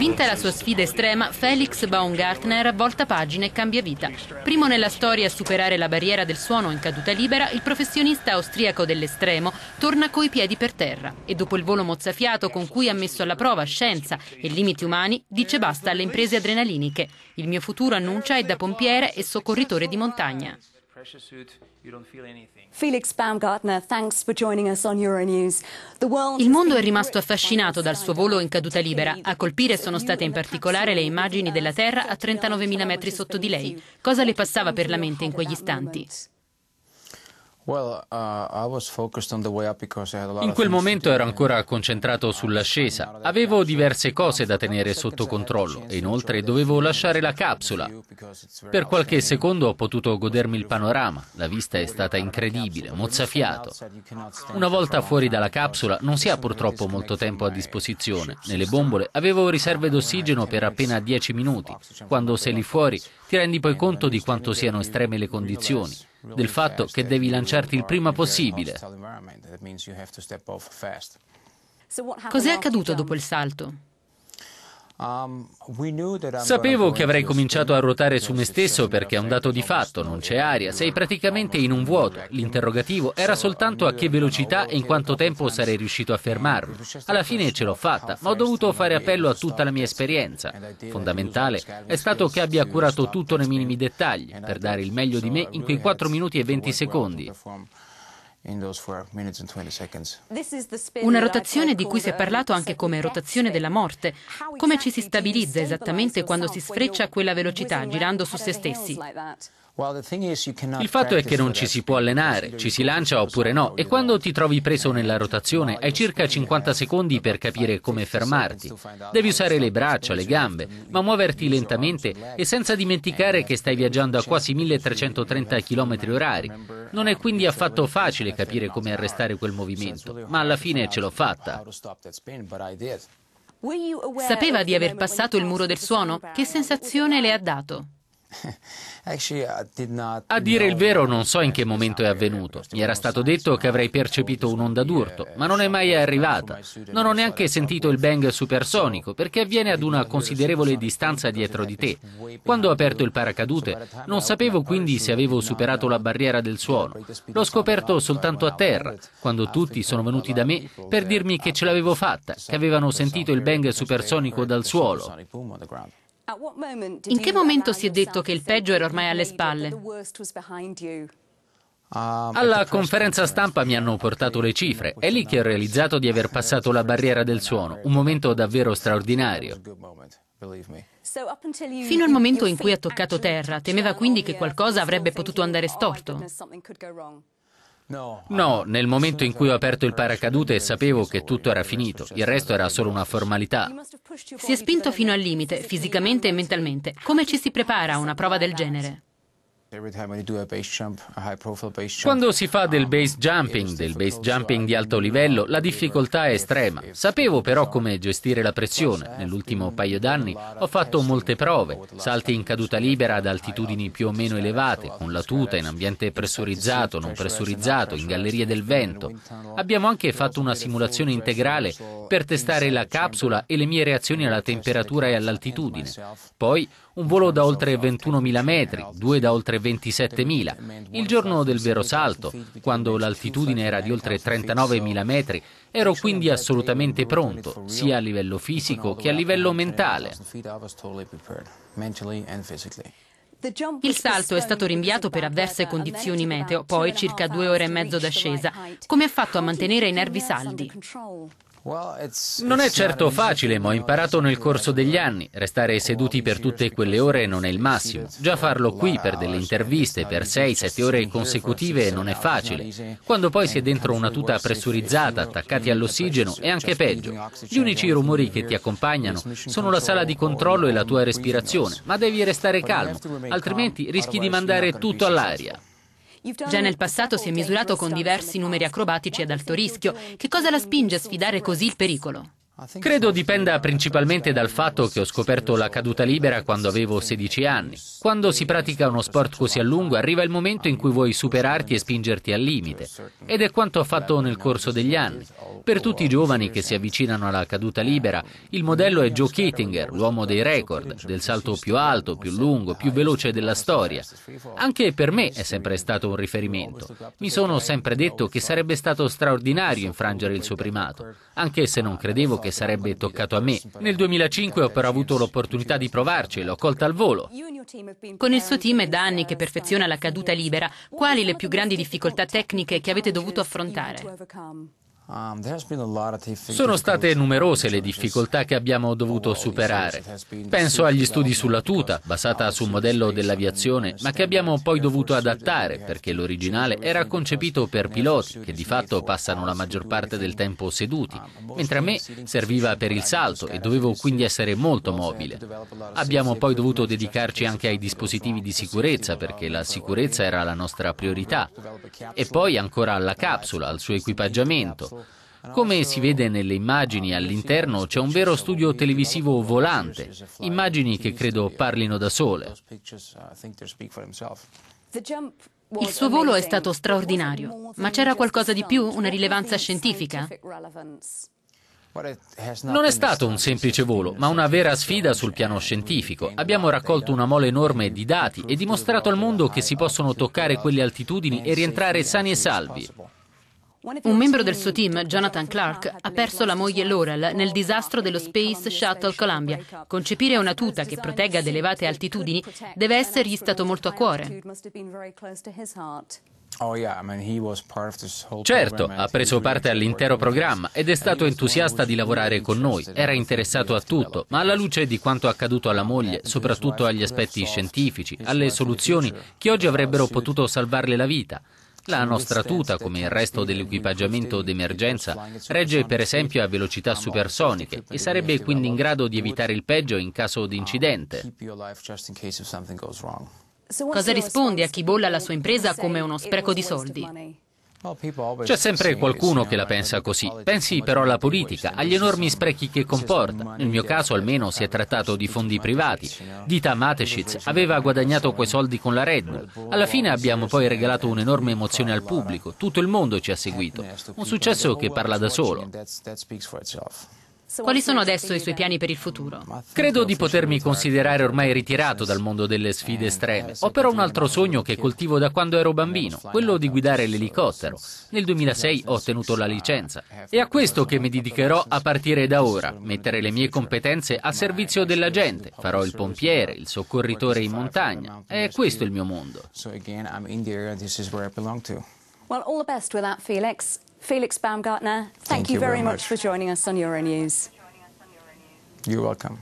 Vinta la sua sfida estrema, Felix Baumgartner volta pagina e cambia vita. Primo nella storia a superare la barriera del suono in caduta libera, il professionista austriaco dell'estremo torna coi piedi per terra e dopo il volo mozzafiato con cui ha messo alla prova scienza e limiti umani, dice basta alle imprese adrenaliniche. Il mio futuro annuncia è da pompiere e soccorritore di montagna pressure suit, you don't feel anything. Felix Baumgartner, thanks for joining us on Euronews. Il mondo è rimasto affascinato dal suo volo in caduta libera. A colpire sono state in particolare le immagini della Terra a 39.000 metri sotto di lei. Cosa le passava per la mente in quegli istanti? Uh, In quel momento ero ancora concentrato sull'ascesa. Avevo diverse cose da tenere sotto controllo e inoltre dovevo lasciare la capsula. Per qualche secondo ho potuto godermi il panorama. La vista è stata incredibile, mozzafiato. Una volta fuori dalla capsula non si ha purtroppo molto tempo a disposizione. Nelle bombole avevo riserve d'ossigeno per appena 10 minuti. Quando sei lì fuori ti rendi poi conto di quanto siano estreme le condizioni del fatto che devi lanciarti il prima possibile. Cos'è accaduto dopo il salto? Um, Sapevo che avrei cominciato a ruotare su me stesso perché è un dato di fatto, non c'è aria, sei praticamente in un vuoto. L'interrogativo era soltanto a che velocità e in quanto tempo sarei riuscito a fermarmi. Alla fine ce l'ho fatta, ma ho dovuto fare appello a tutta la mia esperienza. Fondamentale è stato che abbia curato tutto nei minimi dettagli per dare il meglio di me in quei 4 minuti e 20 secondi. Una rotazione di cui si è parlato anche come rotazione della morte. Come ci si stabilizza esattamente quando si sfreccia a quella velocità, girando su se stessi? Il fatto è che non ci si può allenare, ci si lancia oppure no, e quando ti trovi preso nella rotazione hai circa 50 secondi per capire come fermarti. Devi usare le braccia, le gambe, ma muoverti lentamente e senza dimenticare che stai viaggiando a quasi 1330 km/h. Non è quindi affatto facile capire come arrestare quel movimento, ma alla fine ce l'ho fatta. Sapeva di aver passato il muro del suono? Che sensazione le ha dato? Eh, uh, a dire il vero non so in che momento è avvenuto. Mi era stato detto che avrei percepito un'onda d'urto, ma non è mai arrivata. Non ho neanche sentito il bang supersonico, perché avviene ad una considerevole distanza dietro di te. Quando ho aperto il paracadute, non sapevo quindi se avevo superato la barriera del suono. L'ho scoperto soltanto a terra, quando tutti sono venuti da me per dirmi che ce l'avevo fatta, che avevano sentito il bang supersonico dal suolo. In che momento si è detto che il peggio era ormai alle spalle? Ah, Alla conferenza stampa mi hanno portato le cifre. È lì che ho realizzato di aver passato la barriera del suono, un momento davvero straordinario. Fino al momento in cui ha toccato terra, temeva quindi che qualcosa avrebbe potuto andare storto. No, nel momento in cui ho aperto il paracadute sapevo che tutto era finito, il resto era solo una formalità. Si è spinto fino al limite, fisicamente e mentalmente. Come ci si prepara a una prova del genere? Quando si fa del um, base jumping, del base jumping di alto livello, la difficoltà è estrema. Sapevo però come gestire la pressione. Nell'ultimo paio d'anni ho fatto molte prove, salti in caduta libera ad altitudini più o meno elevate, con la tuta in ambiente pressurizzato, non pressurizzato, in gallerie del vento. Abbiamo anche fatto una simulazione integrale per testare la capsula e le mie reazioni alla temperatura e all'altitudine. Poi un volo da oltre 21.000 metri, due da oltre 27.000. Il giorno del vero salto, quando l'altitudine era di oltre 39.000 metri, ero quindi assolutamente pronto, sia a livello fisico che a livello mentale. Il salto è stato rinviato per avverse condizioni meteo, poi circa due ore e mezzo d'ascesa. Come ha fatto a mantenere i nervi saldi? Non è certo facile, ma ho imparato nel corso degli anni. Restare seduti per tutte quelle ore non è il massimo. Già farlo qui per delle interviste per 6-7 ore consecutive non è facile. Quando poi si è dentro una tuta pressurizzata, attaccati all'ossigeno, è anche peggio. Gli unici rumori che ti accompagnano sono la sala di controllo e la tua respirazione, ma devi restare calmo, altrimenti rischi di mandare tutto all'aria. Già nel passato si è misurato con diversi numeri acrobatici ad alto rischio. Che cosa la spinge a sfidare così il pericolo? Credo dipenda principalmente dal fatto che ho scoperto la caduta libera quando avevo 16 anni. Quando si pratica uno sport così a lungo arriva il momento in cui vuoi superarti e spingerti al limite ed è quanto ho fatto nel corso degli anni. Per tutti i giovani che si avvicinano alla caduta libera, il modello è Joe Kittinger, l'uomo dei record, del salto più alto, più lungo, più veloce della storia. Anche per me è sempre stato un riferimento. Mi sono sempre detto che sarebbe stato straordinario infrangere il suo primato, anche se non credevo che che sarebbe toccato a me. Nel 2005 ho però avuto l'opportunità di provarci, e l'ho colta al volo. Con il suo team è da anni che perfeziona la caduta libera. Quali le più grandi difficoltà tecniche che avete dovuto affrontare? Um, Sono state numerose le difficoltà che abbiamo dovuto superare. Penso agli studi sulla tuta, basata uh, su un modello dell'aviazione, um, ma che abbiamo poi dovuto adattare perché l'originale era concepito per piloti che di fatto passano la maggior parte del tempo seduti, mentre a me serviva per il salto e dovevo quindi essere molto mobile. Abbiamo poi dovuto dedicarci anche ai dispositivi di sicurezza perché la sicurezza era la nostra priorità. E poi ancora alla capsula, al suo equipaggiamento come si vede nelle immagini all'interno c'è un vero studio televisivo volante, immagini che credo parlino da sole. Il suo volo è stato straordinario, ma c'era qualcosa di più, una rilevanza scientifica? Non è stato un semplice volo, ma una vera sfida sul piano scientifico. Abbiamo raccolto una mole enorme di dati e dimostrato al mondo che si possono toccare quelle altitudini e rientrare sani e salvi. Un membro del suo team, Jonathan Clark, ha perso la moglie Laurel nel disastro dello Space Shuttle Columbia. Concepire una tuta che protegga ad elevate altitudini deve essergli stato molto a cuore. Oh, certo, ha preso parte all'intero programma ed è stato entusiasta di lavorare con noi, era interessato a tutto, ma alla luce di quanto accaduto alla moglie, soprattutto agli aspetti scientifici, alle soluzioni che oggi avrebbero potuto salvarle la vita, la nostra tuta, come il resto dell'equipaggiamento d'emergenza, regge per esempio a velocità supersoniche e sarebbe quindi in grado di evitare il peggio in caso di ah, incidente. Cosa rispondi a chi bolla la sua impresa come uno spreco di soldi? C'è sempre qualcuno che la pensa così. Pensi però alla politica, agli enormi sprechi che comporta. Nel mio caso almeno si è trattato di fondi privati. Dita Mateschiz aveva guadagnato quei soldi con la Red Bull. Alla fine abbiamo poi regalato un'enorme emozione al pubblico. Tutto il mondo ci ha seguito. Un successo che parla da solo. Quali sono adesso i suoi piani per il futuro? Credo di potermi esatto. considerare ormai ritirato dal mondo delle sfide eh, estreme. Ho però un altro sogno che coltivo da quando ero bambino, quello di guidare l'elicottero. Nel 2006 ho ottenuto la licenza. È a questo che mi dedicherò a partire da ora, mettere le mie competenze a servizio della gente. Farò il pompiere, il soccorritore in montagna. È questo il mio mondo. Well, all the best with that, Felix. Felix Baumgartner, thank, thank you, very, very much. much for joining us on Euronews. You're welcome.